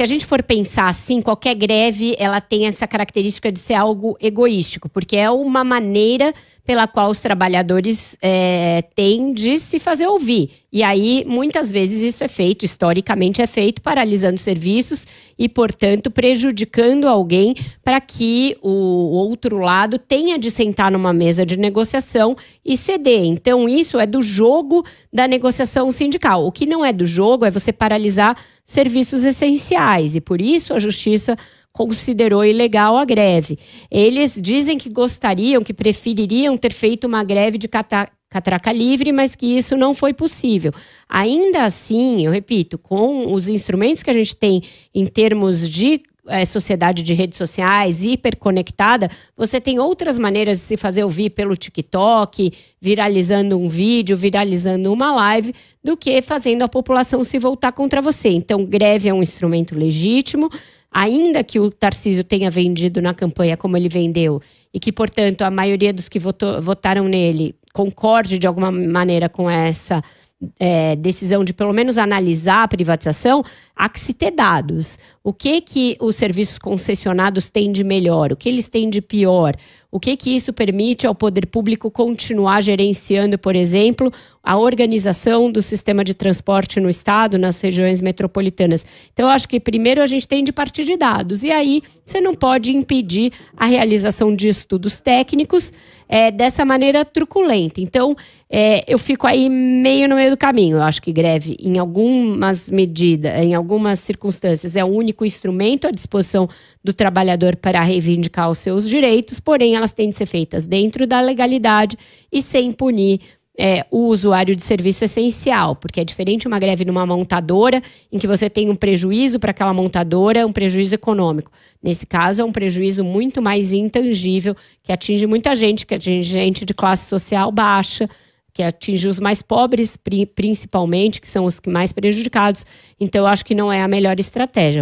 se a gente for pensar assim, qualquer greve ela tem essa característica de ser algo egoístico, porque é uma maneira pela qual os trabalhadores é, têm de se fazer ouvir. E aí, muitas vezes, isso é feito, historicamente é feito, paralisando serviços e, portanto, prejudicando alguém para que o outro lado tenha de sentar numa mesa de negociação e ceder. Então, isso é do jogo da negociação sindical. O que não é do jogo é você paralisar serviços essenciais e por isso a justiça considerou ilegal a greve. Eles dizem que gostariam, que prefeririam ter feito uma greve de catraca livre, mas que isso não foi possível. Ainda assim, eu repito, com os instrumentos que a gente tem em termos de é, sociedade de redes sociais hiperconectada, você tem outras maneiras de se fazer ouvir pelo TikTok, viralizando um vídeo, viralizando uma live, do que fazendo a população se voltar contra você. Então, greve é um instrumento legítimo, ainda que o Tarcísio tenha vendido na campanha como ele vendeu, e que, portanto, a maioria dos que votou, votaram nele concorde de alguma maneira com essa é, decisão de pelo menos analisar a privatização, há que se ter dados. O que que os serviços concessionados têm de melhor? O que eles têm de pior? O que que isso permite ao poder público continuar gerenciando, por exemplo, a organização do sistema de transporte no estado, nas regiões metropolitanas. Então, eu acho que primeiro a gente tem de partir de dados, e aí você não pode impedir a realização de estudos técnicos é, dessa maneira truculenta. Então, é, eu fico aí meio no meio do caminho. Eu acho que greve, em algumas medidas, em algumas circunstâncias, é o único instrumento à disposição do trabalhador para reivindicar os seus direitos, porém, elas têm de ser feitas dentro da legalidade e sem punir é, o usuário de serviço é essencial, porque é diferente uma greve numa montadora, em que você tem um prejuízo para aquela montadora, um prejuízo econômico. Nesse caso, é um prejuízo muito mais intangível, que atinge muita gente, que atinge gente de classe social baixa, que atinge os mais pobres, principalmente, que são os mais prejudicados. Então, eu acho que não é a melhor estratégia.